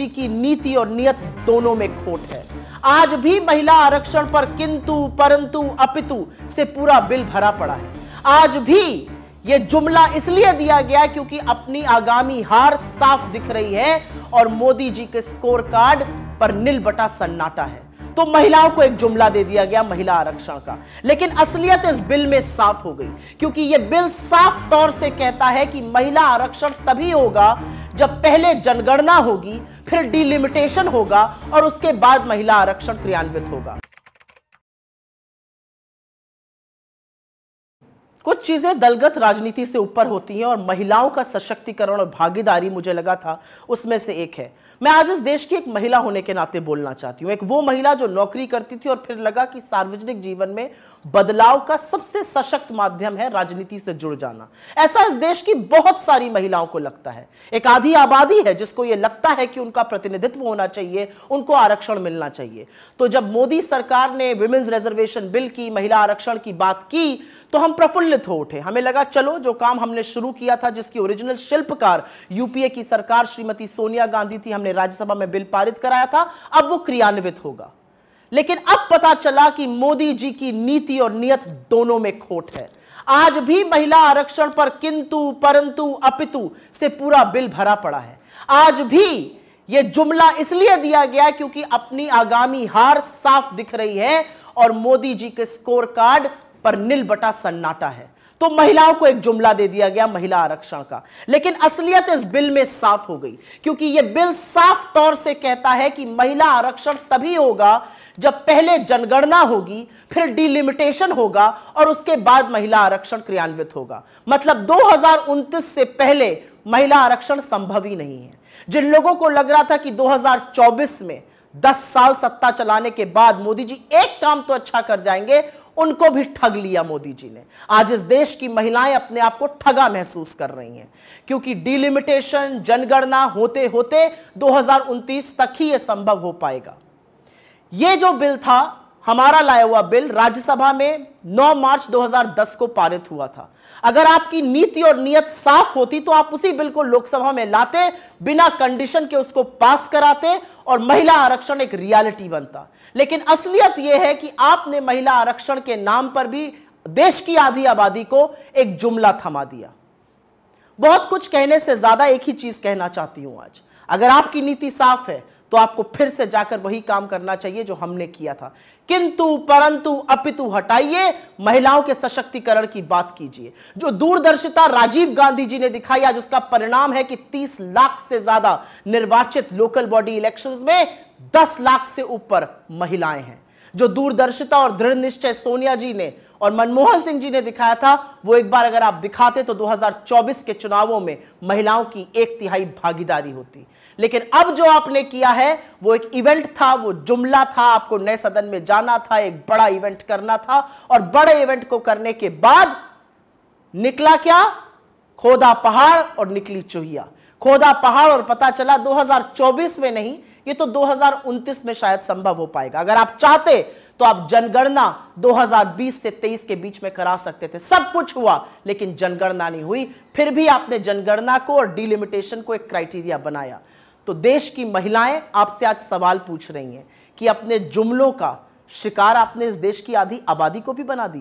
जी की नीति और नियत दोनों में खोट है आज भी महिला आरक्षण पर किंतु परंतु अपितु से पूरा बिल भरा पड़ा है आज भी यह जुमला इसलिए दिया गया क्योंकि अपनी आगामी हार साफ दिख रही है और मोदी जी के स्कोर कार्ड पर नील बटा सन्नाटा है तो महिलाओं को एक जुमला दे दिया गया महिला आरक्षण का लेकिन असलियत इस बिल में साफ हो गई क्योंकि यह बिल साफ तौर से कहता है कि महिला आरक्षण तभी होगा जब पहले जनगणना होगी फिर डिलिमिटेशन होगा और उसके बाद महिला आरक्षण क्रियान्वित होगा कुछ कुछ चीजें दलगत राजनीति से ऊपर होती हैं और महिलाओं का सशक्तिकरण और भागीदारी मुझे लगा था उसमें से एक है मैं आज इस देश की एक महिला होने के नाते बोलना चाहती हूं एक वो महिला जो नौकरी करती थी और फिर लगा कि सार्वजनिक जीवन में बदलाव का सबसे सशक्त माध्यम है राजनीति से जुड़ जाना ऐसा इस देश की बहुत सारी महिलाओं को लगता है एक आधी आबादी है जिसको यह लगता है कि उनका प्रतिनिधित्व होना चाहिए उनको आरक्षण मिलना चाहिए तो जब मोदी सरकार ने विमेन्स रिजर्वेशन बिल की महिला आरक्षण की बात की तो हम प्रफुल्लित हो उठे हमें लगा चलो जो काम हमने शुरू किया था जिसकी ओरिजिनल शिल्पकार यूपीए की सरकार श्रीमती सोनिया गांधी थी हमने राज्यसभा में बिल पारित कराया था अब वो क्रियान्वित होगा लेकिन अब पता चला कि मोदी जी की नीति और नियत दोनों में खोट है आज भी महिला आरक्षण पर किंतु परंतु अपितु से पूरा बिल भरा पड़ा है आज भी यह जुमला इसलिए दिया गया क्योंकि अपनी आगामी हार साफ दिख रही है और मोदी जी के स्कोर कार्ड पर नील बटा सन्नाटा है तो महिलाओं को एक जुमला दे दिया गया महिला आरक्षण का लेकिन असलियत इस बिल में साफ हो गई क्योंकि यह बिल साफ तौर से कहता है कि महिला आरक्षण तभी होगा जब पहले जनगणना होगी फिर डिलिमिटेशन होगा और उसके बाद महिला आरक्षण क्रियान्वित होगा मतलब दो से पहले महिला आरक्षण संभव ही नहीं है जिन लोगों को लग रहा था कि 2024 में 10 साल सत्ता चलाने के बाद मोदी जी एक काम तो अच्छा कर जाएंगे उनको भी ठग लिया मोदी जी ने आज इस देश की महिलाएं अपने आप को ठगा महसूस कर रही हैं क्योंकि डिलिमिटेशन जनगणना होते होते दो तक ही यह संभव हो पाएगा यह जो बिल था हमारा लाया हुआ बिल राज्यसभा में 9 मार्च 2010 को पारित हुआ था अगर आपकी नीति और नियत साफ होती तो आप उसी बिल को लोकसभा में लाते बिना कंडीशन के उसको पास कराते और महिला आरक्षण एक रियलिटी बनता लेकिन असलियत यह है कि आपने महिला आरक्षण के नाम पर भी देश की आधी आबादी को एक जुमला थमा दिया बहुत कुछ कहने से ज्यादा एक ही चीज कहना चाहती हूं आज अगर आपकी नीति साफ है तो आपको फिर से जाकर वही काम करना चाहिए जो हमने किया था किंतु परंतु अपितु हटाइए महिलाओं के सशक्तिकरण की बात कीजिए जो दूरदर्शिता राजीव गांधी जी ने दिखाई आज उसका परिणाम है कि 30 लाख से ज्यादा निर्वाचित लोकल बॉडी इलेक्शंस में 10 लाख से ऊपर महिलाएं हैं जो दूरदर्शिता और दृढ़ निश्चय सोनिया जी ने और मनमोहन सिंह जी ने दिखाया था वो एक बार अगर आप दिखाते तो 2024 के चुनावों में महिलाओं की एक तिहाई भागीदारी होती लेकिन अब जो आपने किया है वो एक इवेंट था वो जुमला था आपको नए सदन में जाना था एक बड़ा इवेंट करना था और बड़े इवेंट को करने के बाद निकला क्या खोदा पहाड़ और निकली चुहिया खोदा पहाड़ और पता चला 2024 में नहीं ये तो 2029 में शायद संभव हो पाएगा अगर आप चाहते तो आप जनगणना 2020 से 23 के बीच में करा सकते थे सब कुछ हुआ लेकिन जनगणना नहीं हुई फिर भी आपने जनगणना को और डिलिमिटेशन को एक क्राइटेरिया बनाया तो देश की महिलाएं आपसे आज सवाल पूछ रही हैं कि अपने जुमलों का शिकार आपने इस देश की आधी आबादी को भी बना दिया